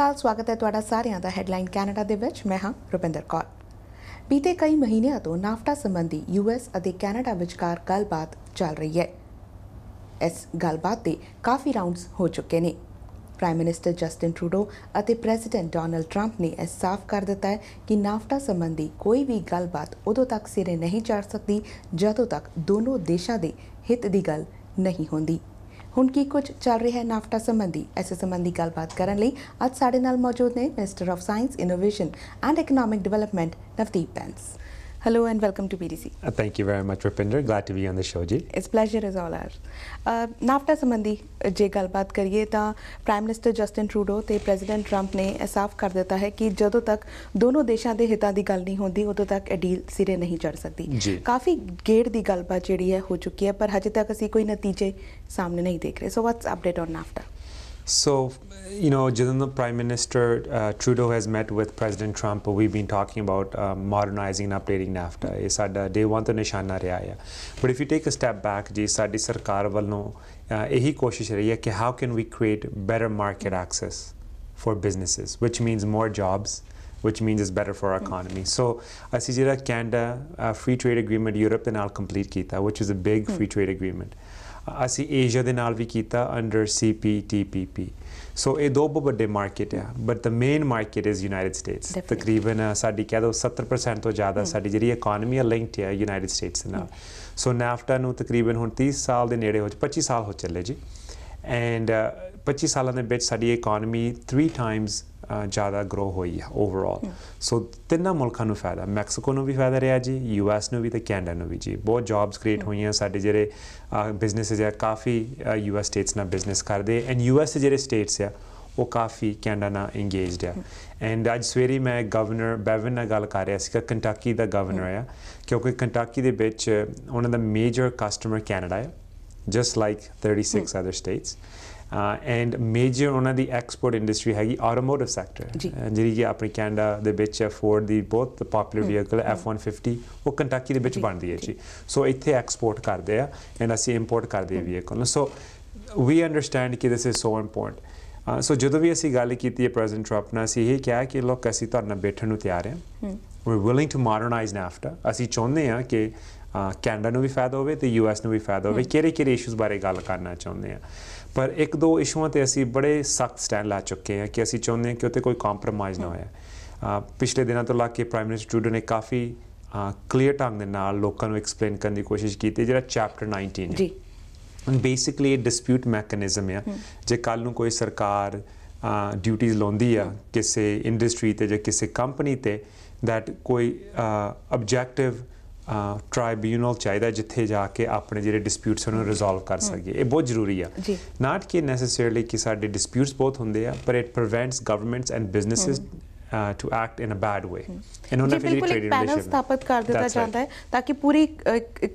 ਅਕਾਲ ਸਵਾਗਤ ਹੈ ਤੁਹਾਡਾ ਸਾਰਿਆਂ ਦਾ ਹੈਡਲਾਈਨ ਕੈਨੇਡਾ ਦੇ ਵਿੱਚ ਮੈਂ ਹਾਂ ਰੁਪਿੰਦਰ ਕੌਰ ਬੀਤੇ ਕਈ ਮਹੀਨਿਆਂ ਤੋਂ ਨਾਫਟਾ ਸੰਬੰਧੀ ਯੂਐਸ ਅਤੇ ਕੈਨੇਡਾ ਵਿਚਕਾਰ ਗੱਲਬਾਤ ਚੱਲ ਰਹੀ ਹੈ ਇਸ ਗੱਲਬਾਤ ਦੇ ਕਾਫੀ ਰਾਉਂਡਸ ਹੋ ਚੁੱਕੇ ਨੇ ਪ੍ਰਾਈਮ ਮਿਨਿਸਟਰ ਜਸਟਿਨ ਟਰੂਡੋ ਅਤੇ ਪ੍ਰੈਜ਼ੀਡੈਂਟ ਡੋਨਲਡ ਟਰੰਪ ਨੇ ਇਹ ਸਾਫ਼ ਕਰ ਦਿੱਤਾ ਹੈ ਕਿ ਨਾਫਟਾ ਸੰਬੰਧੀ ਕੋਈ ਵੀ ਗੱਲਬਾਤ ਉਦੋਂ ਤੱਕ ਸਿਰੇ ਨਹੀਂ ਚੜ ਸਕਦੀ ਜਦੋਂ ਤੱਕ ਦੋਨੋਂ ਦੇਸ਼ਾਂ ਦੇ ਹਿੱਤ ਦੀ ਗੱਲ ਨਹੀਂ ਹੁੰਦੀ ਹੁਣ ਕੀ ਕੁਝ ਚੱਲ ਰਿਹਾ ਹੈ ਨਾਫਟਾ ਸੰਬੰਧੀ ਐਸੇ ਸੰਬੰਧੀ ਗੱਲਬਾਤ ਕਰਨ ਲਈ ਅੱਜ ਸਾਡੇ ਨਾਲ ਮੌਜੂਦ ਨੇ mister of science innovation and economic development Navdeep Bains Hello and welcome to BDC. Uh, thank you very much, Rupinder. Glad to be on the show, ji. It's pleasure is all ours. Uh, NAFTA ਸੰਬੰਧੀ ਜੇ ਗੱਲਬਾਤ ਕਰੀਏ ਤਾਂ prime minister Justin Trudeau ਤੇ president Trump ਨੇ ਇਹ ਸਾਫ਼ ਕਰ ਦਿੱਤਾ ਹੈ ਕਿ ਜਦੋਂ ਤੱਕ ਦੋਨੋਂ ਦੇਸ਼ਾਂ ਦੇ ਹਿੱਤਾਂ ਦੀ ਗੱਲ ਨਹੀਂ ਹੁੰਦੀ ਉਦੋਂ ਤੱਕ ਇਹ ਡੀਲ ਸਿਰੇ ਨਹੀਂ ਚੜ ਸਕਦੀ ਕਾਫੀ ਗੇੜ ਦੀ ਗੱਲਬਾਤ ਜਿਹੜੀ ਹੈ ਹੋ ਚੁੱਕੀ ਹੈ ਪਰ ਹਜੇ ਤੱਕ ਅਸੀਂ ਕੋਈ ਨਤੀਜੇ ਸਾਹਮਣੇ ਨਹੀਂ ਦੇਖ ਰਹੇ so what's update on NAFTA So, you know, the Prime Minister uh, Trudeau has met with President Trump. We've been talking about uh, modernizing and updating NAFTA. ਇਹ ਸਾਡਾ day one to ਨਿਸ਼ਾਨਾ ਰਿਹਾ ਹੈ but if you take a step back ਜੀ ਸਾਡੀ ਸਰਕਾਰ ਵੱਲੋਂ ਇਹੀ ਕੋਸ਼ਿਸ਼ ਰਹੀ ਹੈ for businesses, which means more jobs, which means it's better for our economy. So ASEAN Canada uh, free trade agreement Europe and I'll complete kita which is a big free trade agreement. ਅਸੀਂ Asia ਦੇ ਨਾਲ ਵੀ ਕੀਤਾ under ਸੀਪੀਟੀਪੀਪੀ ਸੋ ਇਹ ਦੋ ਬਹੁਤ ਵੱਡੇ market ਆ but the main market is United States ਤਕਰੀਬਨ ਸਾਡੀ ਕਹਿ ਦੋ 70% ਤੋਂ ਜ਼ਿਆਦਾ ਸਾਡੀ ਜਿਹੜੀ ਇਕਨੋਮੀ ਆ ਲਿੰਕਡ ਹੈ ਯੂਨਾਈਟਿਡ ਸਟੇਟਸ ਨਾਲ ਸੋ ਨਾਫਟਾ ਨੂੰ ਤਕਰੀਬਨ ਹੁਣ 30 ਸਾਲ ਦੇ ਨੇੜੇ ਹੋ 25 ਸਾਲ ਹੋ ਚੱਲੇ ਜੀ ਐਂਡ 25 ਸਾਲਾਂ ਦੇ ਵਿੱਚ ਸਾਡੀ ਇਕਨੋਮੀ 3 ਟਾਈਮਸ ਜ਼ਿਆਦਾ ਗਰੋ ਹੋਈ ਹੈ ਓਵਰਆਲ ਸੋ ਤਿੰਨਾਂ ਮੁਲਕਾਂ ਨੂੰ ਫਾਇਦਾ ਮੈਕਸੀਕੋ ਨੂੰ ਵੀ ਫਾਇਦਾ ਰਿਹਾ ਜੀ ਯੂਐਸ ਨੂੰ ਵੀ ਤੇ ਕੈਨੇਡਾ ਨੂੰ ਵੀ ਜੀ ਬਹੁਤ ਜੌਬਸ ਕ੍ਰੀਏਟ ਹੋਈਆਂ ਸਾਡੇ ਜਿਹੜੇ ਬਿਜ਼ਨੈਸਸ ਆ ਕਾਫੀ ਯੂਐਸ ਸਟੇਟਸ ਨਾਲ ਬਿਜ਼ਨਸ ਕਰਦੇ ਐਂਡ ਯੂਐਸ ਜਿਹੜੇ ਸਟੇਟਸ ਆ ਉਹ ਕਾਫੀ ਕੈਨੇਡਾ ਨਾਲ ਇੰਗੇਜਡ ਆ ਐਂਡ ਅੱਜ ਸਵੇਰੀ ਮੈਂ ਗਵਰਨਰ ਬੈਵਨ ਨਾਲ ਗੱਲ ਕਰ ਰਿਹਾ ਸੀਗਾ ਕੰਟਾਕੀ ਦਾ ਗਵਰਨਰ ਆ ਕਿਉਂਕਿ ਕੰਟਾਕੀ ਦੇ ਵਿੱਚ ਉਹਨਾਂ ਦਾ ਮੇਜਰ ਕਸਟਮਰ ਕੈਨੇਡਾ ਹੈ just like 36 other states. And major ਉਹਨਾਂ ਦੀ ਐਕਸਪੋਰਟ ਇੰਡਸਟਰੀ ਹੈਗੀ ਆਟੋਮੋਟਿਵ ਸੈਕਟਰ ਜਿਹੜੀ ਕਿ ਆਪਣੇ ਕੈਨੇਡਾ ਦੇ ਵਿੱਚ ਫੋਰਡ ਦੀ ਬਹੁਤ ਪਪੂਲਰ ਵਹੀਕਲ F150 ਉਹ ਕੰਟਾਕੀ ਦੇ ਵਿੱਚ ਬਣਦੀ ਹੈ ਜੀ ਸੋ ਇੱਥੇ ਐਕਸਪੋਰਟ ਕਰਦੇ ਆ ਐਂਡ ਅਸੀਂ ਇੰਪੋਰਟ ਕਰਦੇ ਆ ਵਹੀਕਲ ਸੋ ਵੀ ਅੰਡਰਸਟੈਂਡ ਕਿ ਦਿਸ ਇਜ਼ ਸੋ ਇੰਪੋਰਟੈਂਟ ਸੋ ਜਦੋਂ ਵੀ ਅਸੀਂ ਗੱਲ ਕੀਤੀ ਹੈ ਪ੍ਰੈਜ਼ੀਡੈਂਟ ਟਰੰਪ ਨਾਲ ਅਸੀਂ ਇਹ ਕਿਹਾ ਕਿ ਲੋਕ ਅਸੀਂ ਤੁਹਾਡੇ ਨਾਲ ਬੈਠਣ ਨੂੰ ਤਿਆਰ ਹਾਂ we willing to modernise NAFTA ਅਸੀਂ ਚਾਹੁੰਦੇ ਹਾਂ ਕਿ ਕੈਨੇਡਾ ਨੂੰ ਵੀ ਫਾਇਦਾ ਹੋਵੇ ਤੇ ਯੂਐਸ ਨੂੰ ਵੀ ਫਾਇਦਾ ਹੋਵੇ ਕਿਹੜੇ ਕਿਹੜੇ ਇਸ਼ੂਸ ਬਾਰੇ ਗੱਲ ਕਰਨਾ ਚਾਹੁੰਦੇ ਆ ਪਰ ਇੱਕ ਦੋ ਇਸ਼ੂਆਂ ਤੇ ਅਸੀਂ ਬੜੇ ਸਖਤ ਸਟੈਂਡ ਲਾ ਚੁੱਕੇ ਹਾਂ ਕਿ ਅਸੀਂ ਚਾਹੁੰਦੇ ਹਾਂ ਕਿ ਉੱਤੇ ਕੋਈ ਕੰਪਰੋਮਾਈਜ਼ ਨਾ ਹੋਇਆ ਪਿਛਲੇ ਦਿਨਾਂ ਤੋਂ ਲਾ ਕੇ ਪ੍ਰਾਈਮ ਮਿਨਿਸਟਰ ਟਰੂਡੋ ਨੇ ਕਾਫੀ ਕਲੀਅਰ ਢੰਗ ਦੇ ਨਾਲ ਲੋਕਾਂ ਨੂੰ ਐਕਸਪਲੇਨ ਕਰਨ ਦੀ ਕੋਸ਼ਿਸ਼ ਕੀਤੀ ਜਿਹੜਾ ਚੈਪਟਰ 19 ਹੈ ਜੀ ਬੇਸਿਕਲੀ ਡਿਸਪਿਊਟ ਮੈਕੈਨਿਜ਼ਮ ਹੈ ਜੇ ਕੱਲ ਨੂੰ ਕੋਈ ਸਰਕਾਰ ਡਿਊਟੀਆਂ ਲਾਉਂਦੀ ਆ ਕਿਸੇ ਇੰਡਸਟਰੀ ਤੇ ਜਾਂ ਕਿਸੇ ਕੰਪਨੀ ਤੇ ਥੈਟ ਕੋਈ ਆਬਜੈਕਟਿਵ ਟ੍ਰਾਈਬਿਊਨਲ ਚਾਹੀਦਾ ਜਿੱਥੇ ਜਾ ਕੇ ਆਪਣੇ ਜਿਹੜੇ ਡਿਸਪਿਊਟਸ ਉਹਨਾਂ ਨੂੰ ਰਿਜ਼ੋਲਵ ਕਰ ਸਕੀਏ ਇਹ ਬਹੁਤ ਜ਼ਰੂਰੀ ਆ ਨਾਟ ਕਿ ਨੈਸੈਸਰੀਲੀ ਕਿ ਸਾਡੇ ਡਿਸਪਿਊਟਸ ਬਹੁਤ ਹੁੰਦੇ ਆ ਪਰ it prevents governments and businesses to act in a bad way ਇਹਨਾਂ ਨੇ ਫਿਰ ਟ੍ਰੇਡ ਰਿਲੇਸ਼ਨ ਪੈਨਲ ਸਥਾਪਿਤ ਕਰ ਦਿੱਤਾ ਜਾਂਦਾ ਹੈ ਤਾਂ ਕਿ ਪੂਰੀ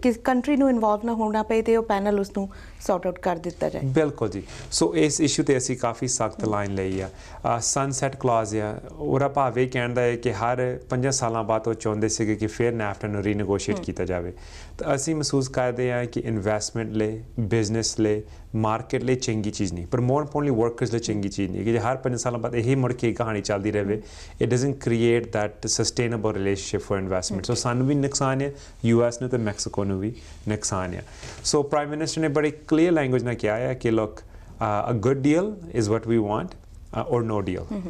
ਕਿਸ ਕੰਟਰੀ ਨੂੰ ਇਨਵੋਲਵ ਨਾ ਹੋਣਾ ਪਏ ਤੇ ਉਹ ਪੈਨਲ ਉਸ ਨੂੰ ਸੌਟ ਆਊਟ ਕਰ ਦਿੱਤਾ ਜਾਏ ਬਿਲਕੁਲ ਜੀ ਸੋ ਇਸ ਇਸ਼ੂ ਤੇ ਅਸੀਂ ਕਾਫੀ ਸਖਤ ਲਾਈਨ ਲਈ ਆ ਸਨਸੈਟ ਕਲਾਜ਼ ਆ ਉਹਦਾ ਭਾਵ ਇਹ ਕਹਿੰਦਾ ਹੈ ਕਿ ਹਰ 5 ਸਾਲਾਂ ਬਾਅਦ ਉਹ ਚਾਹੁੰਦੇ ਸੀਗੇ ਕਿ ਫਿਰ ਨਾਫਟਨ ਨੂੰ ਰੀਨੇਗੋਸ਼ੀਏਟ ਕੀਤਾ ਜਾਵੇ ਤਾਂ ਅਸੀਂ ਮਹਿਸੂਸ ਕਰਦੇ ਹਾਂ ਕਿ ਇਨਵੈਸਟਮੈਂਟ ਲਈ ਬਿਜ਼ਨਸ ਲਈ ਮਾਰਕੀਟ ਲਈ ਚੰਗੀ ਚੀਜ਼ ਨਹੀਂ ਪਰ ਮੋਰ ਇੰਪੋਰਟੈਂਟਲੀ ਵਰਕਰਸ ਲਈ ਚੰਗੀ ਚੀਜ਼ ਨਹੀਂ ਕਿ ਹਰ 5 ਸਾਲਾਂ ਬਾਅਦ ਇਹੀ ਮੁੜ ਕੇ ਕਹਾਣੀ ਚੱਲਦੀ ਰਹੇ it doesn't create that sustainable relationship for investment so ਸਾਨੂੰ ਵੀ ਨੁਕਸਾਨ ਹੈ ਯੂਐਸ ਨੂੰ ਤੇ ਮੈਕਸੀਕੋ ਨੂੰ ਵੀ ਨੁਕਸਾਨ ਹੈ ਸੋ ਪ੍ਰਾਈਮ ਮਿਨਿਸਟਰ ਨੇ ਬੜੀ ਕਲੀਅਰ ਲੈਂਗੁਏਜ ਨਾਲ ਕਿਹਾ ਹੈ ਕਿ look a good deal is what we want or no deal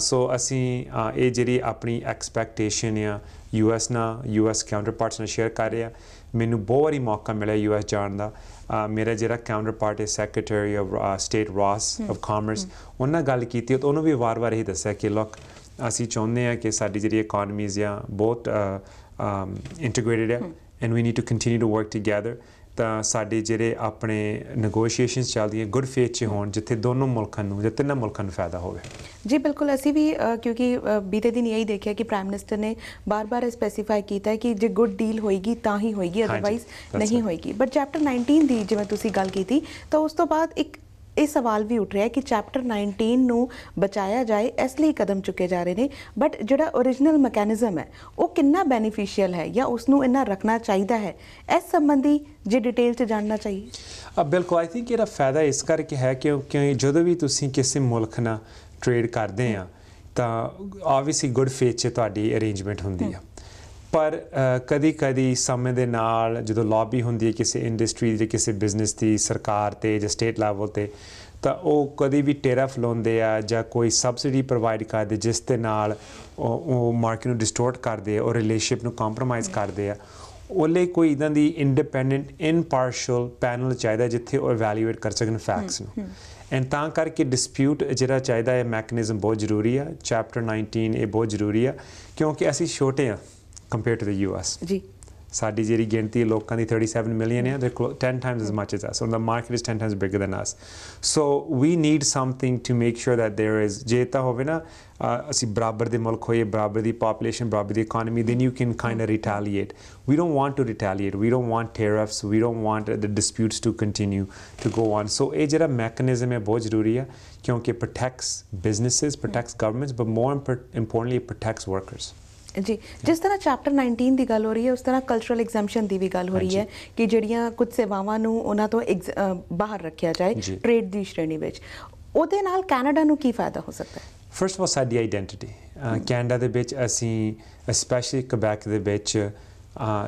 ਸੋ ਅਸੀਂ uh, ਇਹ ਜਿਹੜੀ ਆਪਣੀ ਐਕਸਪੈਕਟੇਸ਼ਨ ਆ ਯੂਐਸ ਨਾਲ ਯੂਐਸ ਕਾਊਂਟਰਪਾਰਟਸ ਨਾਲ ਸ਼ੇਅਰ ਕਰ ਰਿਹਾ ਮੈਨੂੰ ਬਹੁਤ ਵਾਰੀ ਮੌਕਾ ਮਿਲਿਆ ਯੂਐਸ ਜਾਣ ਦਾ ਮੇਰਾ ਜਿਹੜਾ ਕਾਊਂਟਰ ਪਾਰਟ ਹੈ secretary of state Ross of commerce ਉਹਨਾਂ ਗੱਲ ਕੀਤੀ ਤੇ ਉਹਨੂੰ ਵੀ ਵਾਰ-ਵਾਰ ਇਹ ਦੱਸਿਆ ਕਿ ਲੋਕ ਅਸੀਂ ਚਾਹੁੰਦੇ ਆ ਕਿ ਸਾਡੀ ਜਿਹੜੀ ਇਕਨੋਮੀਜ਼ ਆ ਬਹੁਤ ਇੰਟੀਗ੍ਰੇਟਿਡ ਹੈ and we need to continue to work together ਤਾਂ ਸਾਡੇ ਜਿਹੜੇ ਆਪਣੇ ਨੇਗੋਸ਼ੀਏਸ਼ਨਸ ਚੱਲਦੀਆਂ ਗੁੱਡ ਫੇਥ 'ਚ ਹੋਣ ਜਿੱਥੇ ਦੋਨੋਂ ਮੁਲਕਾਂ ਨੂੰ ਜਾਂ ਤਿੰਨਾਂ ਮੁਲਕਾਂ ਨੂੰ ਫਾਇਦਾ ਹੋਵੇ ਜੀ ਬਿਲਕੁਲ ਅਸੀਂ ਵੀ ਕਿਉਂਕਿ ਬੀਤੇ ਦਿਨ ਇਹੀ ਦੇਖਿਆ ਕਿ ਪ੍ਰਾਈਮ ਮਿਨਿਸਟਰ ਨੇ ਬਾਰ-ਬਾਰ ਸਪੈਸੀਫਾਈ ਕੀਤਾ ਹੈ ਕਿ ਜੇ ਗੁੱਡ ਡੀਲ ਹੋਏਗੀ ਤਾਂ ਹੀ ਹੋਏਗੀ ਅਦਰਵਾਈਜ਼ ਨਹੀਂ ਹੋਏਗੀ ਬਟ ਚੈਪਟਰ 19 ਦੀ ਜਿਵੇਂ ਤੁਸੀਂ ਗੱਲ ਕੀਤੀ ਤਾਂ ਉਸ ਤੋਂ ਬਾਅਦ ਇੱਕ ਇਹ ਸਵਾਲ ਵੀ ਉੱਠ ਰਿਹਾ ਹੈ ਕਿ ਚੈਪਟਰ 19 ਨੂੰ ਬਚਾਇਆ ਜਾਏ ਇਸ ਲਈ ਕਦਮ ਚੁੱਕੇ ਜਾ ਰਹੇ ਨੇ ਬਟ ਜਿਹੜਾ origignal ਮੈਕੈਨਿਜ਼ਮ ਹੈ ਉਹ ਕਿੰਨਾ ਬੈਨੀਫੀਸ਼ੀਅਲ ਹੈ ਜਾਂ ਉਸ ਨੂੰ ਇਹਨਾਂ ਰੱਖਣਾ ਚਾਹੀਦਾ ਹੈ ਇਸ ਸੰਬੰਧੀ ਜੇ ਡਿਟੇਲ ਚ ਜਾਣਨਾ ਚਾਹੀਏ ਬਿਲਕੁਲ ਆਈ ਥਿੰਕ ਇਹਦਾ ਫਾਇਦਾ ਇਸ ਕਰਕੇ ਹੈ ਕਿਉਂਕਿ ਜਦੋਂ ਵੀ ਤੁਸੀਂ ਕਿਸੇ ਮੁਲਕ ਨਾਲ ਟ੍ਰੇਡ ਕਰਦੇ ਆ ਤਾਂ ਆਬਵੀਅਸਲੀ ਗੁੱਡ ਫੇਥ 'ਚ ਤੁਹਾਡੀ ਅਰੇਂਜਮੈਂਟ ਹੁੰਦੀ ਆ ਪਰ ਕਦੀ ਕਦੀ ਸਮੇਂ ਦੇ ਨਾਲ ਜਦੋਂ ਲੌਬੀ ਹੁੰਦੀ ਹੈ ਕਿਸੇ ਇੰਡਸਟਰੀ ਦੀ ਕਿਸੇ ਬਿਜ਼ਨਸ ਦੀ ਸਰਕਾਰ ਤੇ ਜਾਂ ਸਟੇਟ ਲੈਵਲ ਤੇ ਤਾਂ ਉਹ ਕਦੀ ਵੀ ਟੇਰਾ ਫਲਾਉਂਦੇ ਆ ਜਾਂ ਕੋਈ ਸਬਸਿਡੀ ਪ੍ਰੋਵਾਈਡ ਕਰਦੇ ਜਿਸ ਦੇ ਨਾਲ ਉਹ ਮਾਰਕੀਟ ਨੂੰ ਡਿਸਟੋਰਟ ਕਰਦੇ ਆ ਔਰ ਰਿਲੇਸ਼ਨਸ਼ਿਪ ਨੂੰ ਕੰਪਰੋਮਾਈਜ਼ ਕਰਦੇ ਆ ਉਹਲੇ ਕੋਈ ਇਦਾਂ ਦੀ ਇੰਡੀਪੈਂਡੈਂਟ ਇਨਪਾਰਸ਼ਲ ਪੈਨਲ ਚਾਹੀਦਾ ਜਿੱਥੇ ਉਹ ਇਵੈਲੂਏਟ ਕਰ ਸਕਣ ਫੈਕਟਸ ਨੂੰ ਐਂ ਤਾਂ ਕਰਕੇ ਡਿਸਪਿਊਟ ਜਿਹੜਾ ਚਾਹੀਦਾ ਹੈ ਮੈਕੈਨਿਜ਼ਮ ਬਹੁਤ ਜ਼ਰੂਰੀ ਆ ਚੈਪਟਰ 19 ਇਹ ਬਹੁਤ ਜ਼ਰੂਰੀ ਆ ਕਿਉਂਕਿ ਅਸੀਂ ਛੋਟੇ ਆ compared to the US. ਜੀ ਸਾਡੀ ਜਿਹੜੀ ਗਿਣਤੀ ਹੈ ਲੋਕਾਂ ਦੀ 37 ਮਿਲੀਅਨ ਹੈ ਦੇ 10 times as much as us so the market is 10 times bigger than us so we need something to make sure that there is ਜੇ ਤਾਂ ਹੋਵੇ ਨਾ ਅਸੀਂ ਬਰਾਬਰ ਦੇ ਮੁਲਕ ਹੋਈਏ ਬਰਾਬਰ ਦੀ ਪੋਪੂਲੇਸ਼ਨ ਬਰਾਬਰ ਦੀ economy then you can kind of retaliate we don't want to retaliate we don't want tariffs we don't want the disputes to continue to go on so ਇਹ ਜਿਹੜਾ ਮੈਕੈਨਿਜ਼ਮ ਹੈ ਬਹੁਤ ਜ਼ਰੂਰੀ ਹੈ ਕਿਉਂਕਿ protects businesses protects governments but more importantly protects workers ਜੀ ਜਿਸ ਤਰ੍ਹਾਂ ਚੈਪਟਰ 19 ਦੀ ਗੱਲ ਹੋ ਰਹੀ ਹੈ ਉਸ ਤਰ੍ਹਾਂ ਕਲਚਰਲ ਐਗਜ਼ੈਂਪਸ਼ਨ ਦੀ ਵੀ ਗੱਲ ਹੋ ਰਹੀ ਹੈ ਕਿ ਜਿਹੜੀਆਂ ਕੁਝ ਸੇਵਾਵਾਂ ਨੂੰ ਉਹਨਾਂ ਤੋਂ ਬਾਹਰ ਰੱਖਿਆ ਜਾਏ ਟ੍ਰੇਡ ਦੀ ਸ਼੍ਰੇਣੀ ਵਿੱਚ ਉਹਦੇ ਨਾਲ ਕੈਨੇਡਾ ਨੂੰ ਕੀ ਫਾਇਦਾ ਹੋ ਸਕਦਾ ਹੈ ਫਰਸਟ ਆਫ ਆਲ ਸਾਡੀ ਆਈਡੈਂਟੀਟੀ ਕੈਨੇਡਾ ਦੇ ਵਿੱਚ ਅਸੀਂ ਸਪੈਸ਼ਲੀ ਕਬੈਕ ਦੇ ਵਿੱਚ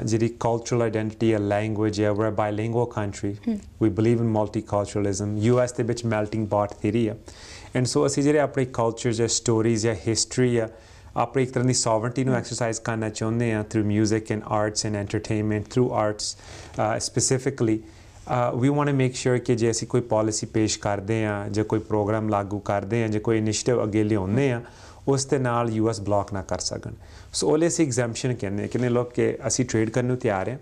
ਜਿਹੜੀ ਕਲਚਰਲ ਆਈਡੈਂਟੀਟੀ ਹੈ ਲੈਂਗੁਏਜ ਹੈ we bilingual country we believe in multiculturalism US ਦੇ ਵਿੱਚ ਮੈਲਟਿੰਗ ਪਾਟ ਥਿਰੀ ਹੈ ਐਂਡ ਸੋ ਅਸੀਂ ਜਿਹੜੇ ਆਪਣੇ ਕਲਚਰਸ ਜਾਂ ਸਟੋਰੀਜ਼ ਜਾਂ ਹਿਸਟਰੀ ਆ ਆਪਾਂ ਇੱਕ ਤਰ੍ਹਾਂ ਦੀ ਸੌਵਰਨਟੀ ਨੂੰ ਐਕਸਰਸਾਈਜ਼ ਕਰਨਾ ਚਾਹੁੰਦੇ ਆ through 뮤직 and arts and entertainment through arts specifically we want to make sure ਕਿ ਜੇ ਅਸੀਂ ਕੋਈ ਪਾਲਿਸੀ ਪੇਸ਼ ਕਰਦੇ ਆ ਜਾਂ ਕੋਈ ਪ੍ਰੋਗਰਾਮ ਲਾਗੂ ਕਰਦੇ ਆ ਜਾਂ ਕੋਈ ਇਨੀਸ਼ੀਏਟਿਵ ਅੱਗੇ ਲਿਆਉਂਦੇ ਆ ਉਸ ਦੇ ਨਾਲ ਯੂਐਸ ਬਲੌਕ ਨਾ ਕਰ ਸਕਣ ਸੋ ਉਹਲੇ ਸੀ ਐਗਜ਼ੈਂਪਸ਼ਨ ਕਹਿੰਦੇ ਕਿੰਨੇ ਲੋਕ ਕਿ ਅਸੀਂ ਟ੍ਰੇਡ ਕਰਨ ਨੂੰ ਤਿਆਰ ਆ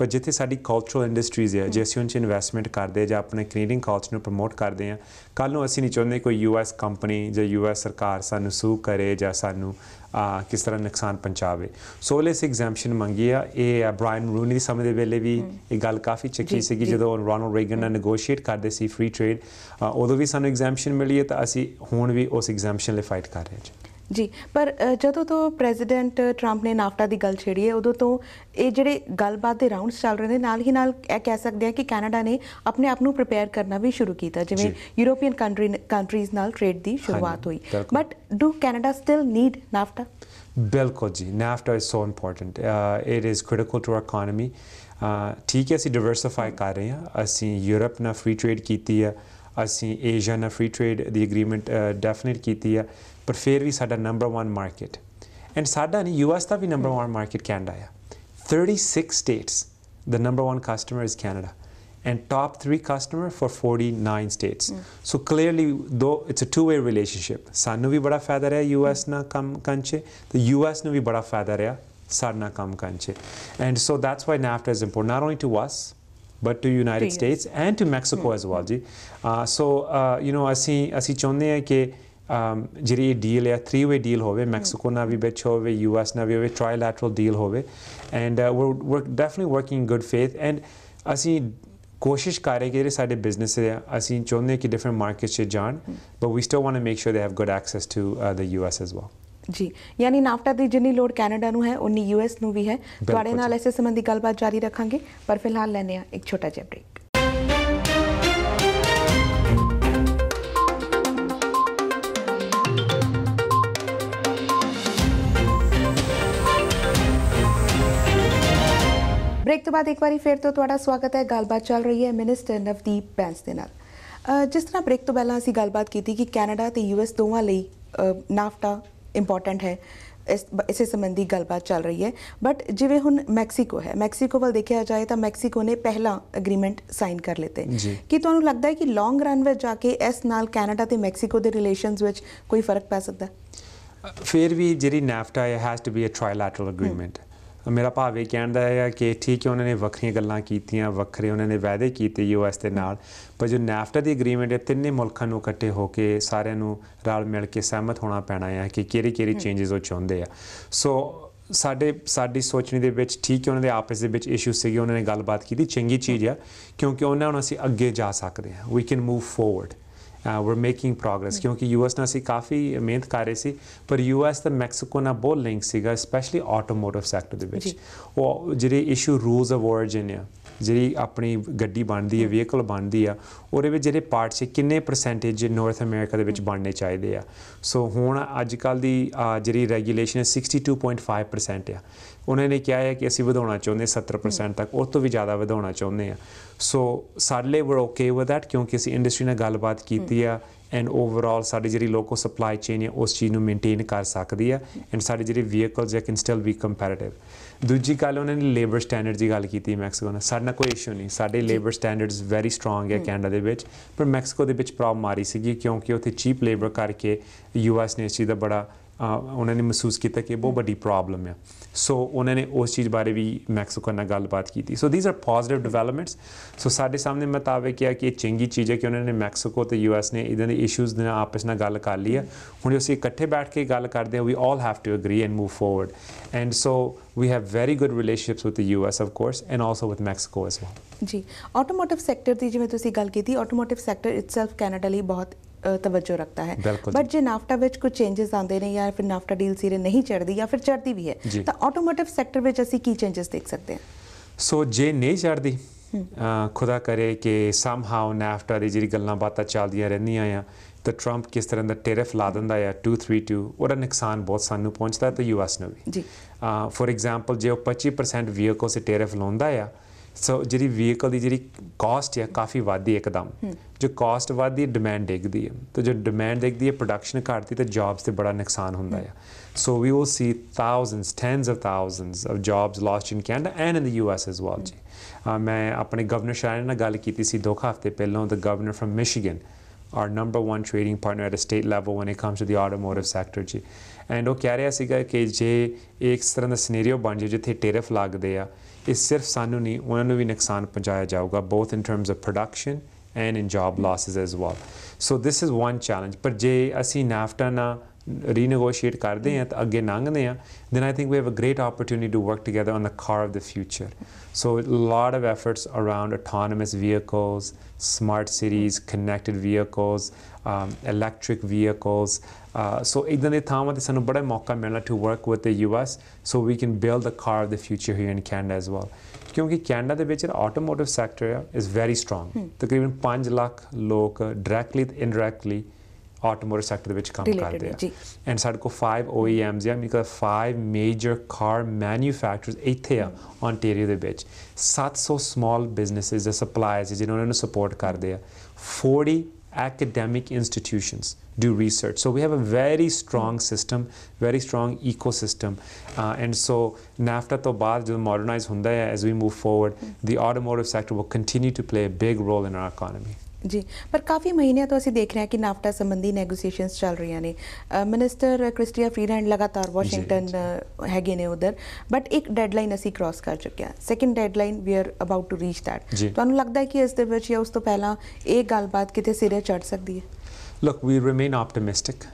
ਪਰ ਜਿੱਥੇ ਸਾਡੀ ਕਲਚਰਲ ਇੰਡਸਟਰੀਜ਼ ਹੈ ਜੇ ਅਸੀਂ ਉਹਨਾਂ 'ਚ ਇਨਵੈਸਟਮੈਂਟ ਕਰਦੇ ਜਾਂ ਆਪਣੇ ਕੈਨੇਡੀਅਨ ਕਲਚਰ ਨੂੰ ਪ੍ਰਮੋਟ ਕਰਦੇ ਆ ਕੱਲ ਨੂੰ ਅਸੀਂ ਨਹੀਂ ਚਾਹੁੰਦੇ ਕੋਈ ਯੂਐਸ ਕੰਪਨੀ ਜਾਂ ਯੂਐਸ ਸਰਕਾਰ ਸਾਨੂੰ ਸੂ ਕਰੇ ਜਾਂ ਸਾਨੂੰ ਕਿਸ ਤਰ੍ਹਾਂ ਨੁਕਸਾਨ ਪਹੁੰਚਾਵੇ ਲੈਸ ਐਗਜ਼ੈਂਪਸ਼ਨ ਮੰਗੀ ਆ ਇਹ ਬ੍ਰਾਇਨ ਰੂਨੀ ਦੇ ਸਮੇਂ ਦੇ ਵੇਲੇ ਵੀ ਇਹ ਗੱਲ ਕਾਫੀ ਚੱਕੀ ਸੀ ਕਿ ਜਦੋਂ ਰੋਨਲਡ ਰੇਗਨ ਨਾਲ ਨੈਗੋਸ਼ੀਏਟ ਕਰਦੇ ਸੀ ਫ੍ਰੀ ਟ੍ਰੇਡ ਉਦੋਂ ਵੀ ਸਾਨੂੰ ਐਗਜ਼ੈਂਪਸ਼ਨ ਮਿਲੀ ਹੈ ਤਾਂ ਅਸੀਂ ਹੁਣ ਵੀ ਉਸ ਐਗਜ਼ੈਂਪਸ਼ਨ ਲਈ ਫਾਈਟ ਕਰ ਰਹੇ ਹਾਂ ਜੀ ਪਰ ਜਦੋਂ ਤੋਂ ਪ੍ਰੈਜ਼ੀਡੈਂਟ ਟਰੰਪ ਨੇ ਨਾਫਟਾ ਦੀ ਗੱਲ ਛੇੜੀ ਹੈ ਉਦੋਂ ਤੋਂ ਇਹ ਜਿਹੜੇ ਗੱਲਬਾਤ ਦੇ ਰਾਉਂਡਸ ਚੱਲ ਰਹੇ ਨੇ ਨਾਲ ਹੀ ਨਾਲ ਇਹ ਕਹਿ ਸਕਦੇ ਆ ਕਿ ਕੈਨੇਡਾ ਨੇ ਆਪਣੇ ਆਪ ਨੂੰ ਪ੍ਰਿਪੇਅਰ ਕਰਨਾ ਵੀ ਸ਼ੁਰੂ ਕੀਤਾ ਜਿਵੇਂ ਯੂਰੋਪੀਅਨ ਕੰਟਰੀ ਕੰਟਰੀਜ਼ ਨਾਲ ਟ੍ਰੇਡ ਦੀ ਸ਼ੁਰੂਆਤ ਹੋਈ but do Canada still need NAFTA ਬਿਲਕੁਲ ਜੀ NAFTA is so important it is critical to our economy ਠੀਕ ਹੈ ਅਸੀਂ ਡਾਈਵਰਸਿਫਾਈ ਕਰ ਰਹੇ ਹਾਂ ਅਸੀਂ ਯੂਰਪ ਨਾਲ ਫ੍ਰੀ ਟ੍ਰੇਡ ਕੀਤੀ ਹੈ ਅਸੀਂ ਏਸ਼ੀਆ ਨਾਲ ਫ੍ਰੀ ਟ੍ਰੇਡ ਦੀ ਐਗਰੀਮੈਂਟ ਡੈਫੀਨਿਟ ਕੀਤੀ ਹੈ but fair is the number one market. And suddenly, US is number one market Canada. 36 states, the number one customer is Canada. And top three customer for 49 states. Hmm. So clearly, though it's a two-way relationship. Sanu bhi bada fayadar hai, US The US nu bhi bada fayadar hai, And so that's why NAFTA is important, not only to us, but to the United States and to Mexico hmm. as well. Uh, so, uh, you know, asi, asi chonne hai ke, ਜਿਹੜੀ ਇਹ deal ਹੈ three way deal ਹੋਵੇ Mexico ਨਾਲ ਵੀ ਵਿੱਚ ਹੋਵੇ U S ਨਾਲ ਵੀ ਹੋਵੇ ਟ੍ਰਾਈਲੈਟਰਲ ਡੀਲ ਹੋਵੇ and we definitely working good faith and ਅਸੀਂ ਕੋਸ਼ਿਸ਼ ਕਰ ਰਹੇ ਕਿ ਸਾਡੇ ਬਿਜ਼ਨਸ ਦੇ ਅਸੀਂ ਚਾਹੁੰਦੇ ਕਿ ਡਿਫਰੈਂਟ ਮਾਰਕੀਟਸ 'ਚ ਜਾਣ but we still want to make sure they have good access to the U S as well ਜੀ ਯਾਨੀ ਨਾਫਟਾ ਦੀ ਜਿੰਨੀ ਲੋਡ ਕੈਨੇਡਾ ਨੂੰ ਹੈ ਉਨੀ ਯੂ ਐਸ ਨੂੰ ਵੀ ਹੈ ਤੁਹਾਡੇ ਨਾਲ ਇਸੇ ਸੰਬੰਧੀ ਗੱਲਬਾਤ ਜਾਰੀ ਰੱਖਾਂਗੇ ਪਰ ਫਿਲਹਾਲ ਲੈਨੇ ਆ ਇੱਕ ਛੋਟਾ ਜਿਹਾ ਬ੍ਰੇਕ ਬ੍ਰੇਕ ਤੋਂ ਬਾਅਦ ਇੱਕ ਵਾਰੀ ਫੇਰ ਤੋਂ ਤੁਹਾਡਾ ਸਵਾਗਤ ਹੈ ਗੱਲਬਾਤ ਚੱਲ ਰਹੀ ਹੈ ਮਿਨਿਸਟਰ ਨਵਦੀਪ ਬੈਂਸ ਦੇ ਨਾਲ ਜਿਸ ਤਰ੍ਹਾਂ ਬ੍ਰੇਕ ਤੋਂ ਪਹਿਲਾਂ ਅਸੀਂ ਗੱਲਬਾਤ ਕੀਤੀ ਕਿ ਕੈਨੇਡਾ ਤੇ ਯੂਐਸ ਦੋਵਾਂ ਲਈ ਨਾਫਟਾ ਇੰਪੋਰਟੈਂਟ ਹੈ ਇਸ ਇਸੇ ਸੰਬੰਧੀ ਗੱਲਬਾਤ ਚੱਲ ਰਹੀ ਹੈ ਬਟ ਜਿਵੇਂ ਹੁਣ ਮੈਕਸੀਕੋ ਹੈ ਮੈਕਸੀਕੋ ਵੱਲ ਦੇਖਿਆ ਜਾਏ ਤਾਂ ਮੈਕਸੀਕੋ ਨੇ ਪਹਿਲਾ ਐਗਰੀਮੈਂਟ ਸਾਈਨ ਕਰ ਲਿੱਤੇ ਕਿ ਤੁਹਾਨੂੰ ਲੱਗਦਾ ਹੈ ਕਿ ਲੌਂਗ ਰਨ ਵਿੱਚ ਜਾ ਕੇ ਇਸ ਨਾਲ ਕੈਨੇਡਾ ਤੇ ਮੈਕਸੀਕੋ ਦੇ ਰਿਲੇਸ਼ਨਸ ਵਿੱਚ ਕੋਈ ਫਰਕ ਪੈ ਸਕਦਾ ਫਿਰ ਵੀ ਜਿਹੜੀ ਨਾਫਟਾ ਹੈ has to be a trilateral agreement ਮੇਰਾ ਭਾਵ ਇਹ ਕਹਿਣ ਦਾ ਹੈ ਕਿ ਠੀਕ ਹੈ ਉਹਨਾਂ ਨੇ ਵੱਖਰੀਆਂ ਗੱਲਾਂ ਕੀਤੀਆਂ ਵੱਖਰੇ ਉਹਨਾਂ ਨੇ ਵਾਅਦੇ ਕੀਤੇ ਯੂਐਸ ਦੇ ਨਾਲ ਪਰ ਜੋ ਨਾਫਟਾ ਦੀ ਐਗਰੀਮੈਂਟ ਹੈ ਤਿੰਨੇ ਮੁਲਕਾਂ ਨੂੰ ਇਕੱਠੇ ਹੋ ਕੇ ਸਾਰਿਆਂ ਨੂੰ ਰਲ ਮਿਲ ਕੇ ਸਹਿਮਤ ਹੋਣਾ ਪੈਣਾ ਹੈ ਕਿ ਕਿਹੜੀ ਕਿਹੜੀ ਚੇਂਜਸ ਉਹ ਚਾਹੁੰਦੇ ਆ ਸੋ ਸਾਡੇ ਸਾਡੀ ਸੋਚਣੀ ਦੇ ਵਿੱਚ ਠੀਕ ਹੈ ਉਹਨਾਂ ਦੇ ਆਪਸ ਦੇ ਵਿੱਚ ਇਸ਼ੂ ਸੀਗੇ ਉਹਨਾਂ ਨੇ ਗੱਲਬਾਤ ਕੀਤੀ ਚੰਗੀ ਚੀਜ਼ ਆ ਕਿਉਂਕਿ ਉਹਨਾਂ ਨੂੰ ਅਸੀਂ ਅੱਗੇ ਜਾ ਸਕਦੇ ਹਾਂ we can move forward we're making progress ਕਿਉਂਕਿ ਯੂਐਸ ਨਾਲ ਅਸੀਂ ਕਾਫੀ ਮਿਹਨਤ ਕਰ ਰਹੇ ਸੀ ਪਰ ਯੂਐਸ ਤੇ ਮੈਕਸੀਕੋ ਨਾਲ ਬਹੁਤ ਲਿੰਕ ਸੀਗਾ ਸਪੈਸ਼ਲੀ ਆਟੋਮੋਟਿਵ ਸੈਕਟਰ ਦੇ ਵਿੱਚ ਉਹ ਜਿਹੜੇ ਇਸ਼ੂ ਰੂਲਸ ਆਫ origin ਆ ਜਿਹੜੀ ਆਪਣੀ ਗੱਡੀ ਬਣਦੀ ਹੈ ਵਹੀਕਲ ਬਣਦੀ ਆ ਉਹਦੇ ਵਿੱਚ ਜਿਹੜੇ ਪਾਰਟਸ ਕਿੰਨੇ ਪਰਸੈਂਟੇਜ ਨਾਰਥ ਅਮਰੀਕਾ ਦੇ ਵਿੱਚ ਬਣਨੇ ਚਾਹੀਦੇ ਆ ਸੋ ਹੁਣ ਅੱਜ ਕੱਲ ਦੀ ਜਿਹੜੀ ਰੈਗੂਲੇਸ਼ਨ ਹੈ 62.5% ਆ ਉਹਨਾਂ ਨੇ ਕਿਹਾ ਹੈ ਕਿ ਅਸੀਂ ਵਧਾਉਣਾ ਚਾਹੁੰਦੇ 70% ਤੱਕ ਉਸ ਤੋਂ ਵੀ ਜ਼ਿਆਦਾ ਵਧਾਉਣਾ ਚਾਹੁੰਦੇ ਆ ਸੋ ਸਾਡੇ ਲਈ ਵੀ ਓਕੇ ਵਿਦ ਥੈਟ ਕਿਉਂਕਿ ਅਸੀਂ ਇੰਡਸਟਰੀ ਨਾਲ ਗੱਲਬਾਤ ਕੀਤੀ ਆ ਐਂਡ ਓਵਰਆਲ ਸਾਡੀ ਜਿਹੜੀ ਲੋਕਲ ਸਪਲਾਈ ਚੇਨ ਹੈ ਉਸ ਚੀਜ਼ ਨੂੰ ਮੇਨਟੇਨ ਕਰ ਸਕਦੀ ਆ ਐਂਡ ਸਾਡੀ ਜਿਹੜੀ ਵਹੀਕਲਸ ਆ ਕੈਨ ਸਟਿਲ ਬੀ ਕੰਪੈਟੀਟਿਵ ਦੂਜੀ ਗੱਲ ਉਹਨਾਂ ਨੇ ਲੇਬਰ ਸਟੈਂਡਰਡ ਦੀ ਗੱਲ ਕੀਤੀ ਮੈਕਸੀਕੋ ਨਾਲ ਸਾਡਾ ਕੋਈ ਇਸ਼ੂ ਨਹੀਂ ਸਾਡੇ ਲੇਬਰ ਸਟੈਂਡਰਡਸ ਵੈਰੀ ਸਟਰੋਂਗ ਹੈ ਕੈਨੇਡਾ ਦੇ ਵਿੱਚ ਪਰ ਮੈਕਸੀਕੋ ਦੇ ਵਿੱਚ ਪ੍ਰੋਬਲਮ ਆ ਰਹੀ ਸੀਗੀ ਕਿਉਂਕਿ ਉੱਥੇ ਚੀਪ ਲੇਬਰ ਕਰਕੇ ਯੂਐਸ ਨੇ ਇਸ ਚੀਜ਼ ਦਾ ਬੜਾ ਉਹਨਾਂ ਨੇ ਮਹਿਸੂਸ ਕੀਤਾ ਕਿ ਇਹ ਬਹੁਤ ਵੱਡੀ ਪ੍ਰੋਬਲਮ ਹੈ ਸੋ ਉਹਨਾਂ ਨੇ ਉਸ ਚੀਜ਼ ਬਾਰੇ ਵੀ ਮੈਕਸੀਕੋ ਨਾਲ ਗੱਲਬਾਤ ਕੀਤੀ so these are positive developments so ਸਾਡੇ ਸਾਹਮਣੇ ਮੁਤਾਬਕ ਹੈ ਕਿ ਇਹ ਚੰਗੀ ਚੀਜ਼ ਹੈ ਕਿ ਉਹਨਾਂ ਨੇ ਮੈਕਸੀਕੋ ਤੇ ਯੂਐਸ ਨੇ ਇਦਾਂ ਦੇ ਇਸ਼ੂਜ਼ ਦੇ ਨਾਲ ਆਪਸ ਨਾਲ ਗੱਲ ਕਰ ਲਈ ਹੈ ਹੁਣ ਅਸੀਂ ਇਕੱਠੇ ਬੈਠ ਕੇ ਗੱਲ ਕਰਦੇ ਹਾਂ we all have to agree and move forward and so we have very good relationships with the US of course and also with Mexico as well ਜੀ ਆਟੋਮੋਟਿਵ ਸੈਕਟਰ ਦੀ ਜਿਵੇਂ ਤੁਸੀਂ ਗੱਲ ਕੀਤੀ ਆਟੋਮੋਟਿਵ ਸੈਕਟਰ ਇਟਸੈਲਫ ਕੈਨੇਡਾ ਲਈ ਬਹੁਤ ਤਵੱਜੋ ਰੱਖਦਾ ਹੈ ਬਟ ਜੇ ਨਾਫਟਾ ਵਿੱਚ ਕੋਈ ਚੇਂਜਸ ਆਉਂਦੇ ਨੇ ਜਾਂ ਫਿਰ ਨਾਫਟਾ ਡੀਲ ਸੀਰੇ ਨਹੀਂ ਚੜਦੀ ਜਾਂ ਫਿਰ ਚੜਦੀ ਵੀ ਹੈ ਤਾਂ ਆਟੋਮੋਟਿਵ ਸੈਕਟਰ ਵਿੱਚ ਅਸੀਂ ਕੀ ਚੇਂਜਸ ਦੇਖ ਸਕਦੇ ਹਾਂ ਸੋ ਜੇ ਨਹੀਂ ਚੜਦੀ ਖੁਦਾ ਕਰੇ ਕਿ ਸਮ ਹਾਉ ਨਾਫਟਾ ਦੀ ਜਿਹੜੀ ਗੱਲਾਂ ਬਾਤਾਂ ਚੱਲਦੀਆਂ ਰਹਿੰਦੀਆਂ ਆ ਤਾਂ ਟਰੰਪ ਕਿਸ ਤਰ੍ਹਾਂ ਦਾ ਟੈਰਿਫ ਲਾ ਦਿੰਦਾ ਆ 232 ਉਹਦਾ ਨੁਕਸਾਨ ਬਹੁਤ ਸਾਨੂੰ ਪਹੁੰਚਦਾ ਤਾਂ ਯੂਐਸ ਨੂੰ ਵੀ ਜੀ ਫੋਰ ਐਗਜ਼ਾਮਪਲ ਜੇ ਉਹ 25% ਵਹੀਕਲ ਸੇ ਟੈਰਿਫ ਲਾਉਂਦਾ ਆ ਸੋ ਜਿਹੜੀ ਵਹੀਕਲ ਦੀ ਜਿਹੜੀ ਕਾਸਟ ਹੈ ਕਾਫੀ ਵਾਧੀ ਇੱਕਦਮ ਜੋ ਕਾਸਟ ਵਾਧੀ ਡਿਮਾਂਡ ਡਿੱਗਦੀ ਹੈ ਤੇ ਜੋ ਡਿਮਾਂਡ ਡਿੱਗਦੀ ਹੈ ਪ੍ਰੋਡਕਸ਼ਨ ਘਟਦੀ ਤੇ ਜੌਬਸ ਤੇ ਬੜਾ ਨੁਕਸਾਨ ਹੁੰਦਾ ਹੈ so we will see thousands tens of thousands of jobs lost in Canada and in the U S as well ਜੀ ਮੈਂ ਆਪਣੇ ਗਵਰਨਰ ਸ਼ਾਇਰ ਨਾਲ ਗੱਲ ਕੀਤੀ ਸੀ ਦੋ ਹਫ਼ਤੇ ਪਹਿਲਾਂ the governor from Michigan our number 1 trading partner at a state level when it comes to the automotive sector ਜੀ ਐਂਡ ਉਹ ਕਹਿ ਰਿਹਾ ਸੀਗਾ ਕਿ ਜੇ ਇੱਕ ਤਰ੍ਹਾਂ ਦਾ ਸਿਨੈਰੀਓ ਬਣ ਜੇ ਜਿੱਥੇ ਟੈਰਿਫ ਲੱਗਦੇ ਆ ਇਹ ਸਿਰਫ ਸਾਨੂੰ ਨਹੀਂ ਉਹਨਾਂ ਨੂੰ ਵੀ ਨੁਕਸਾਨ ਪਹੁੰਚਾਇਆ ਜਾਊਗਾ both in terms of production and in job losses as well so this is one challenge ਪਰ ਜੇ ਅਸੀਂ ਨਾਫਟਾ ਨਾ renegotiate ਕਰਦੇ ਆ ਤਾਂ then i think we have a great opportunity to work together on the car of the future so a lot of efforts around autonomous vehicles smart cities connected vehicles um, electric vehicles uh, so ਇਦਾਂ ਦੇ ਥਾਵਾਂ ਤੇ ਸਾਨੂੰ ਬੜਾ ਮੌਕਾ to work with the us so we can build the car of the future here in canada as well Canada the vehicle automotive sector is very strong. Strong ਤਕਰੀਬਨ 5 ਲੱਖ ਲੋਕ directly ਤੇ ਇਨਡਾਇਰੈਕਟਲੀ ਆਟੋਮੋਟਿਵ ਸੈਕਟਰ ਦੇ ਵਿੱਚ ਕੰਮ ਕਰਦੇ ਆ and ਸਾਡੇ 5 OEMs ਆ ਮੇਰੇ ਕੋਲ 5 ਮੇਜਰ ਕਾਰ ਮੈਨੂਫੈਕਚਰਰਸ ਇੱਥੇ ਆ ਆਨਟੇਰੀਓ ਦੇ ਵਿੱਚ 700 ਸਮਾਲ ਬਿਜ਼ਨੈਸਸ ਦੇ ਸਪਲਾਇਰਸ ਜਿਨ੍ਹਾਂ ਨੂੰ ਸਪੋਰਟ ਕਰਦੇ ਆ 40 academic institutions do research. So we have a very strong system, very strong ecosystem. Uh, and so NAFTA to baad will modernize hunda as we move forward. The automotive sector will continue to play a big role in our economy. ਜੀ ਪਰ ਕਾਫੀ ਮਹੀਨਿਆਂ ਤੋਂ ਅਸੀਂ ਦੇਖ ਰਹੇ ਹਾਂ ਕਿ ਨਾਫਟਾ ਸੰਬੰਧੀ ਨੇਗੋਸ਼ੀਏਸ਼ਨਸ ਚੱਲ ਰਹੀਆਂ ਨੇ ਮਿਨਿਸਟਰ ਕ੍ਰਿਸਟੀਆ ਫਰੀਡਲੈਂਡ ਲਗਾਤਾਰ ਵਾਸ਼ਿੰਗਟਨ ਹੈਗੇ ਨੇ ਉਧਰ ਬਟ ਇੱਕ ਡੈਡਲਾਈਨ ਅਸੀਂ ਕ੍ਰਾਸ ਕਰ ਚੁੱਕੇ ਹਾਂ second deadline we are about to reach that ਤੁਹਾਨੂੰ ਲੱਗਦਾ ਹੈ ਕਿ ਇਸ ਦੇ ਵਿੱਚ ਜਾਂ ਉਸ ਤੋਂ ਪਹਿਲਾਂ ਇਹ ਗੱਲਬਾਤ ਕਿਤੇ ਸਿਰੇ ਚੜ ਸਕਦੀ ਹੈ ਲੁੱਕ ਵੀ ਰਿਮੇਨ ਆਪਟਿਮਿਸਟਿਕ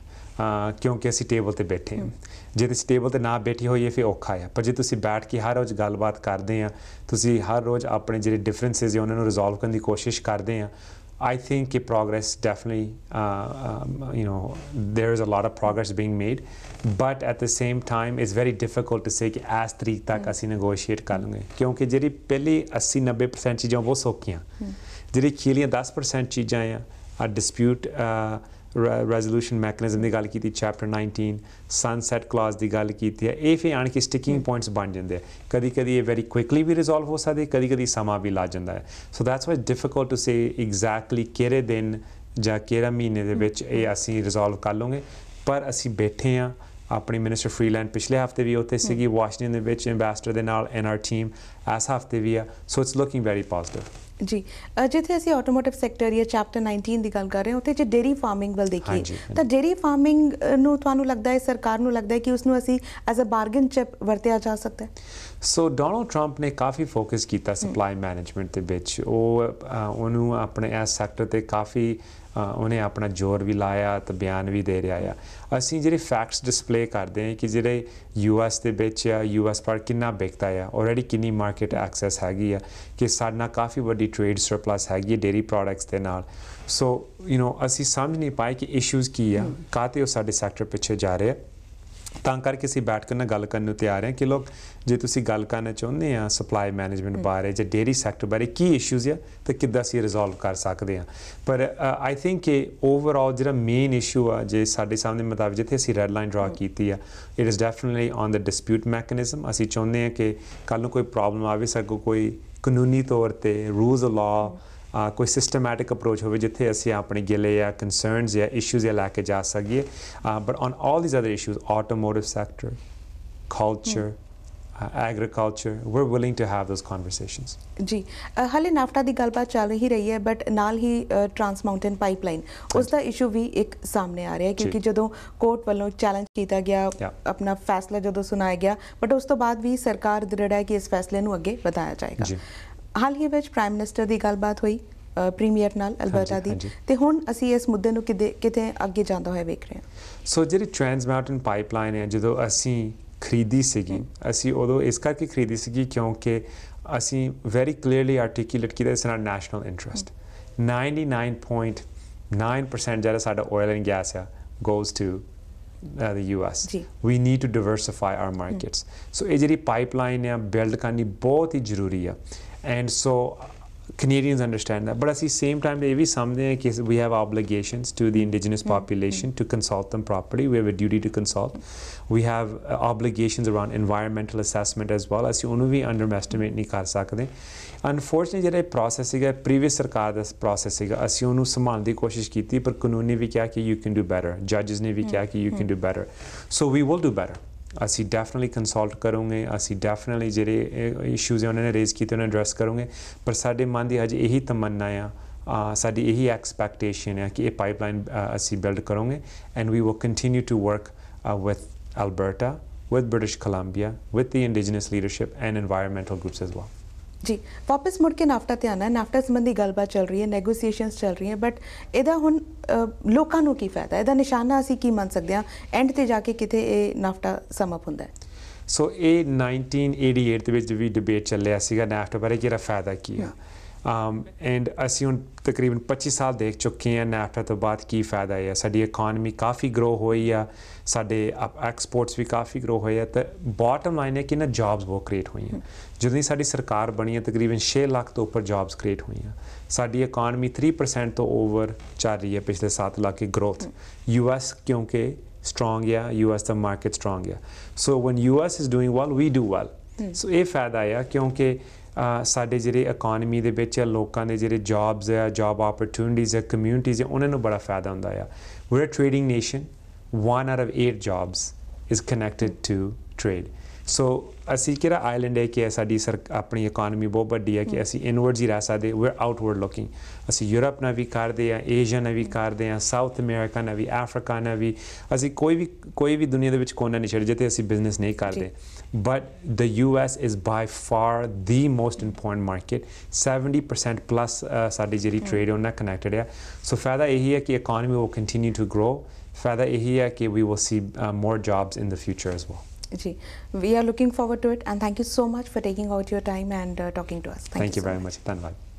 ਕਿਉਂਕਿ ਅਸੀਂ ਟੇਬਲ ਤੇ ਬੈਠੇ ਹਾਂ ਜੇ ਤੁਸੀਂ ਟੇਬਲ ਤੇ ਨਾ ਬੈਠੀ ਹੋਈਏ ਫਿਰ ਔਖਾ ਹੈ ਪਰ ਜੇ ਤੁਸੀਂ ਬੈਠ ਕੇ ਹਰ ਰੋਜ਼ ਗੱਲਬਾਤ ਕਰਦੇ ਆ ਤੁਸੀਂ ਹਰ ਰੋਜ਼ ਆਪਣੇ ਜਿਹੜੇ ਡਿਫਰੈਂਸਸ ਹੈ ਉਹਨਾਂ ਨੂੰ ਰਿਜ਼ੋਲਵ ਕਰਨ ਦੀ ਕੋਸ਼ਿਸ਼ ਕਰਦੇ ਆ I think progress definitely, uh, um, you know, there is a lot of progress being made, but at the same time, it's very difficult to say that as तरीक तक ਅਸੀਂ hmm. negotiate ਕਰ ਲਾਂਗੇ ਕਿਉਂਕਿ ਜਿਹੜੀ ਪਹਿਲੀ 80 90% ਚੀਜ਼ਾਂ ਉਹ ਸੌਖੀਆਂ are ਖੀਲੀਆਂ 10% ਚੀਜ਼ਾਂ are ਆ ਡਿਸਪਿਊਟ ਰੈਜ਼ੋਲੂਸ਼ਨ ਮੈਕੈਨਿਜ਼ਮ ਦੀ ਗੱਲ ਕੀਤੀ ਚੈਪਟਰ 19 ਸਨਸੈਟ ਕਲਾਜ਼ ਦੀ ਗੱਲ ਕੀਤੀ ਹੈ ਇਹ ਫੇ ਆਣ ਕੇ ਸਟਿਕਿੰਗ ਪੁਆਇੰਟਸ ਬਣ ਜਾਂਦੇ ਆ ਕਦੀ ਕਦੀ ਇਹ ਵੈਰੀ ਕੁਇਕਲੀ ਵੀ ਰਿਜ਼ੋਲਵ ਹੋ ਸਕਦੇ ਕਦੀ ਕਦੀ ਸਮਾਂ ਵੀ ਲਾ ਜਾਂਦਾ ਹੈ so that's why difficult to say exactly ਕਿਹੜੇ ਦਿਨ ਜਾਂ ਕਿਹੜਾ ਮਹੀਨੇ ਦੇ ਵਿੱਚ ਇਹ ਅਸੀਂ ਰਿਜ਼ੋਲਵ ਕਰ ਲਵਾਂਗੇ ਪਰ ਅਸੀਂ ਬੈਠੇ ਆ ਆਪਣੀ ਮਿਨਿਸਟਰ ਫ੍ਰੀਲੈਂਡ ਪਿਛਲੇ ਹਫਤੇ ਵੀ ਉੱਥੇ ਸੀਗੀ ਵਾਸ਼ਿੰਗਟਨ ਦੇ ਵਿੱਚ ਐਮਬੈਸਡਰ ਦੇ ਨਾਲ ਐਨ ਆਰ ਟੀਮ ਐਸ ਹਫਤੇ ਵੀ ਆ so it's looking very positive ਜੀ ਜਿੱਥੇ ਅਸੀਂ ਆਟੋਮੋਟਿਵ ਸੈਕਟਰ ਯਾ ਚੈਪਟਰ 19 ਦੀ ਗੱਲ ਕਰ ਰਹੇ ਹਾਂ ਉੱਥੇ ਜੇ ਡੇਰੀ ਫਾਰਮਿੰਗ ਵੱਲ ਦੇਖੀਏ ਤਾਂ ਡੇਰੀ ਫਾਰਮਿੰਗ ਨੂੰ ਤੁਹਾਨੂੰ ਲੱਗਦਾ ਹੈ ਸਰਕਾਰ ਨੂੰ ਲੱਗਦਾ ਹੈ ਕਿ ਉਸ ਨੂੰ ਅਸੀਂ ਐਜ਼ ਅ ਬਾਰਗਨ ਚਿਪ ਵਰਤਿਆ ਜਾ ਸਕਦਾ ਹੈ ਸੋ ਡੋਨਲਡ ਟਰੰਪ ਨੇ ਕਾਫੀ ਫੋਕਸ ਕੀਤਾ ਸਪਲਾਈ ਮੈਨੇਜਮੈਂਟ ਦੇ ਵਿੱਚ ਉਹ ਉਹਨੂੰ ਆਪਣੇ ਇਸ ਸੈਕਟਰ ਤੇ ਕਾਫੀ ਉਹਨੇ ਆਪਣਾ ਜ਼ੋਰ ਵੀ ਲਾਇਆ ਤੇ ਬਿਆਨ ਵੀ ਦੇ ਰਿਹਾ ਆ ਅਸੀਂ ਜਿਹੜੇ ਫੈਕਟਸ ਡਿਸਪਲੇ ਕਰਦੇ ਹਾਂ ਕਿ ਜਿਹੜੇ ਯੂਐਸ ਦੇ ਵਿੱਚ ਆ ਯੂਐਸ ਪਰ ਕਿੰਨਾ ਵਿਕਦਾ ਆ ਆਲਰੇਡੀ ਕਿੰਨੀ ਮਾਰਕੀਟ ਐਕਸੈਸ ਹੈਗੀ ਆ ਕਿ ਸਾਡਾ ਕਾਫੀ ਵੱਡੀ ਟ੍ਰੇਡ ਸਰਪਲਸ ਹੈਗੀ ਡੇਰੀ ਪ੍ਰੋਡਕਟਸ ਦੇ ਨਾਲ ਸੋ ਯੂ نو ਅਸੀਂ ਸਮਝ ਨਹੀਂ ਪਾਏ ਕਿ ਇਸ਼ੂਜ਼ ਕੀ ਆ ਕਾਤੇ ਉਹ ਸਾਡੇ ਸੈਕਟਰ ਪਿੱਛੇ ਜਾ ਰਹੇ ਆ ਤਾਂ ਕਰਕੇ ਅਸੀਂ ਬੈਠ ਕੇ ਨਾ ਗੱਲ ਕਰਨ ਨੂੰ ਤਿਆਰ ਹਾਂ ਕਿ ਲੋਕ ਜੇ ਤੁਸੀਂ ਗੱਲ ਕਰਨਾ ਚਾਹੁੰਦੇ ਆ ਸਪਲਾਈ ਮੈਨੇਜਮੈਂਟ ਬਾਰੇ ਜਾਂ ਡੇਰੀ ਸੈਕਟਰ ਬਾਰੇ ਕੀ ਇਸ਼ੂਜ਼ ਆ ਤਾਂ ਕਿੱਦਾਂ ਅਸੀਂ ਰਿਜ਼ੋਲਵ ਕਰ ਸਕਦੇ ਆ ਪਰ ਆਈ ਥਿੰਕ ਕਿ ਓਵਰਆਲ ਜਿਹੜਾ ਮੇਨ ਇਸ਼ੂ ਆ ਜੇ ਸਾਡੇ ਸਾਹਮਣੇ ਮਤਲਬ ਜਿੱਥੇ ਅਸੀਂ ਰੈੱਡ ਲਾਈਨ ਡਰਾ ਕੀਤੀ ਆ it is definitely on the dispute mechanism ਅਸੀਂ ਚਾਹੁੰਦੇ ਆ ਕਿ ਕੱਲ ਨੂੰ ਕੋਈ ਪ੍ਰੋਬਲਮ ਆਵੇ ਸਕੋ ਕੋਈ ਕਾਨੂੰਨੀ ਤੌਰ ਤੇ ਰੂਲਸ ਆ ਲਾ कोई सिस्टमैटिक अप्रोच हो जिथे असं अपने गिले या कंसर्नज या इशूज या लैके जा सकी but on all these other issues automotive sector culture agriculture we're willing to have this conversation जी हाले नाफ्टा की गलबात चल रही रही है बट नाल ही ट्रांसमाउंटेन पाइपलाइन उसका इशू भी एक सामने आ रहा है क्योंकि जो कोर्ट वालों चैलेंज किया गया अपना फैसला जो सुनाया गया बट उस तो बाद भी सरकार दृढ़ है कि इस फैसले अगे बताया जाएगा ਹਾਲ ਹੀ ਵਿੱਚ ਪ੍ਰਾਈਮ ਮਿਨਿਸਟਰ ਦੀ ਗੱਲਬਾਤ ਹੋਈ ਪ੍ਰੀਮੀਅਰ ਨਾਲ ਅਲਬਰਟਾ ਦੀ ਤੇ ਹੁਣ ਅਸੀਂ ਇਸ ਮੁੱਦੇ ਨੂੰ ਕਿਤੇ ਕਿਤੇ ਅੱਗੇ ਜਾਂਦਾ ਹੋਇਆ ਵੇਖ ਰਹੇ ਹਾਂ ਸੋ ਜਿਹੜੀ ਟ੍ਰਾਂਸ ਮਾਊਂਟਨ ਪਾਈਪਲਾਈਨ ਹੈ ਜਦੋਂ ਅਸੀਂ ਖਰੀਦੀ ਸੀਗੀ ਅਸੀਂ ਉਦੋਂ ਇਸ ਕਰਕੇ ਖਰੀਦੀ ਸੀਗੀ ਕਿਉਂਕਿ ਅਸੀਂ ਵੈਰੀ ਕਲੀਅਰਲੀ ਆਰਟੀਕੂਲੇਟ ਕੀਤਾ ਇਸ ਨਾਲ ਨੈਸ਼ਨਲ ਇੰਟਰਸਟ 99.9% ਜਿਹੜਾ ਸਾਡਾ ਆਇਲ ਐਂਡ ਗੈਸ ਆ goes to uh, the US. We need to to our markets so ਇਹ ਜਿਹੜੀ ਪਾਈਪਲਾਈਨ ਹੈ ਬਿਲਡ ਕਰਨੀ ਬਹੁਤ ਹੀ ਜ਼ਰੂਰੀ ਆ and so Canadians understand that. But at the same time, there is something we have obligations to the indigenous mm-hmm. population to consult them properly. We have a duty to consult. We have uh, obligations around environmental assessment as well. As you we underestimate mm-hmm. ni kar sakde. Unfortunately, jare process previous sarkar das process ga as you unu koshish kiti. thi, par kanuni vi kya ki you can do better. Judges ne vi kya mm-hmm. ki you can do better. So we will do better. ਅਸੀਂ definitely consult ਕਰੋਗੇ ਅਸੀਂ definitely ਜਿਹੜੇ issues ਉਹਨਾਂ ਨੇ raise ਕੀਤੇ ਉਹਨਾਂ ਨੂੰ address ਕਰੋਗੇ ਪਰ ਸਾਡੇ ਮਨ ਦੀ ਅੱਜ ਇਹੀ ਤਮੰਨਾ ਆ ਸਾਡੀ ਇਹੀ ਐਕਸਪੈਕਟੇਸ਼ਨ ਹੈ ਕਿ ਇਹ ਪਾਈਪਲਾਈਨ ਅਸੀਂ ਬਿਲਡ ਕਰੋਗੇ and we will continue to work with Alberta with British Columbia with the indigenous leadership and environmental groups as well ਜੀ ਵਾਪਸ ਮੁੜ ਕੇ ਨਾਫਟਾ ਤੇ ਆਣਾ ਹੈ ਨਾਫਟਾ ਸੰਬੰਧੀ ਗੱਲਬਾਤ ਚੱਲ ਰਹੀ ਹੈ ਨੈਗੋਸੀਏਸ਼ਨਸ ਚੱਲ ਰਹੀ ਹੈ ਬਟ ਇਹਦਾ ਹੁਣ ਲੋਕਾਂ ਨੂੰ ਕੀ ਫਾਇਦਾ ਇਹਦਾ ਨਿਸ਼ਾਨਾ ਅਸੀਂ ਕੀ ਮੰਨ ਸਕਦੇ ਹਾਂ ਐਂਡ ਤੇ ਜਾ ਕੇ ਕਿਤੇ ਇਹ ਨਾਫਟਾ ਸਮਅਪ ਹੁੰਦਾ ਹੈ ਸੋ ਇਹ 1988 ਦੇ ਵਿੱਚ ਵੀ ਡਿਬੇਟ ਚੱਲਿਆ ਸੀਗਾ ਨਾਫਟਾ ਬਾਰੇ ਕਿਹੜਾ ਫਾਇਦਾ ਕੀ ਹੈ ਐਂਡ um, ਅਸੀਂ ਹੁਣ ਤਕਰੀਬਨ 25 ਸਾਲ ਦੇਖ ਚੁੱਕੇ ਹਾਂ ਨਾਫਟਾ ਤੋਂ ਬਾਅਦ ਕੀ ਫਾਇਦਾ ਹੈ ਸਾਡੀ ਇਕਨੋਮੀ ਕਾਫੀ ਗਰੋ ਹੋਈ ਆ ਸਾਡੇ ਐਕਸਪੋਰਟਸ ਵੀ ਕਾਫੀ ਗਰੋ ਹੋਏ ਆ ਤੇ ਬਾਟਮ ਲਾਈਨ ਹੈ ਕਿ ਨਾ ਜੌਬਸ ਬਹੁਤ ਕ੍ਰੀਏਟ ਹੋਈਆਂ ਜਦੋਂ ਦੀ ਸਾਡੀ ਸਰਕਾਰ ਬਣੀ ਹੈ ਤਕਰੀਬਨ 6 ਲੱਖ ਤੋਂ ਉੱਪਰ ਜੌਬਸ ਕ੍ਰੀਏਟ ਹੋਈਆਂ ਸਾਡੀ ਇਕਨੋਮੀ 3% ਤੋਂ ਓਵਰ ਚੱਲ ਰਹੀ ਹੈ ਪਿਛਲੇ 7 ਲੱਖ ਦੀ ਗਰੋਥ ਯੂਐਸ ਕਿਉਂਕਿ ਸਟਰੋਂਗ ਹੈ ਯੂਐਸ ਦਾ ਮਾਰਕੀਟ ਸਟਰੋਂਗ ਹੈ so one US is doing well we do well so ਇਹ ਫਾਇਦਾ ਆ ਕਿਉਂਕਿ ਸਾਡੇ ਜਿਹੜੇ ਇਕਨੋਮੀ ਦੇ ਵਿੱਚ ਲੋਕਾਂ ਦੇ ਜਿਹੜੇ ਜੌਬਸ ਆ ਜੌਬ ਓਪਰਚੁਨਿਟੀਜ਼ ਆ ਕਮਿਊਨਿਟੀਜ਼ ਆ ਉਹਨਾਂ ਨੂੰ ਬੜਾ ਫਾਇਦਾ ਹੁੰਦਾ ਆ we are trading nation 1 out of 8 jobs is connected to trade so ਅਸੀਂ ਕਿਹੜਾ ਆਈਲੈਂਡ ਹੈ ਕਿ ਸਾਡੀ ਸਰ ਆਪਣੀ ਇਕਨੋਮੀ ਬਹੁਤ ਵੱਡੀ ਹੈ ਕਿ ਅਸੀਂ ਇਨਵਰਡਸ ਹੀ ਰਹਿ ਸਕਦੇ ਵੀ ਆਊਟਵਰਡ ਲੁਕਿੰਗ ਅਸੀਂ ਯੂਰਪ ਨਾਲ ਵੀ ਕਰਦੇ ਆ ਏਸ਼ੀਆ ਨਾਲ ਵੀ ਕਰਦੇ ਆ ਸਾਊਥ ਅਮਰੀਕਾ ਨਾਲ ਵੀ ਅਫਰੀਕਾ ਨਾਲ ਵੀ ਅਸੀਂ ਕੋਈ ਵੀ ਕੋਈ ਵੀ ਦੁਨੀਆ ਦੇ ਵਿੱਚ ਕੋਨਾ ਨਹੀਂ ਛੱਡ ਜਿੱਥੇ ਅਸੀਂ ਬਿਜ਼ਨਸ ਨਹੀਂ ਕਰਦੇ But the US is by far the most important market. 70% plus ਸਾਡੀ ਜਿਹੜੀ ਟ੍ਰੇਡ ਉਹਨਾਂ ਕਨੈਕਟਡ ਆ ਸੋ ਫਾਇਦਾ ਇਹ ਹੈ ਕਿ economy will continue to grow ਫਾਇਦਾ ਇਹ ਹੈ ਕਿ we will see more jobs in the future as well Ji, we are looking forward to it and thank you so much for taking out your time and uh, talking to us. Thank, you, very much.